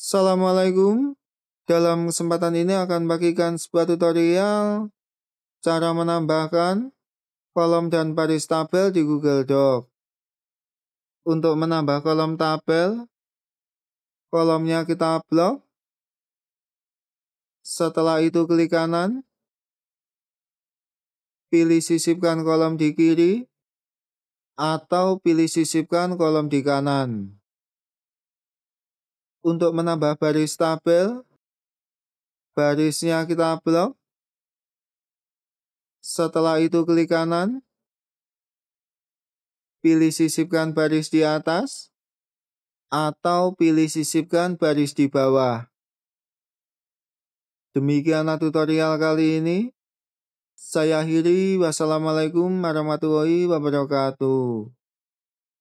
Assalamualaikum. Dalam kesempatan ini akan bagikan sebuah tutorial cara menambahkan kolom dan baris tabel di Google Doc. Untuk menambah kolom tabel, kolomnya kita blok. Setelah itu klik kanan. Pilih sisipkan kolom di kiri atau pilih sisipkan kolom di kanan untuk menambah baris tabel. Barisnya kita blok. Setelah itu klik kanan. Pilih sisipkan baris di atas atau pilih sisipkan baris di bawah. Demikianlah tutorial kali ini. Saya akhiri, wassalamualaikum warahmatullahi wabarakatuh.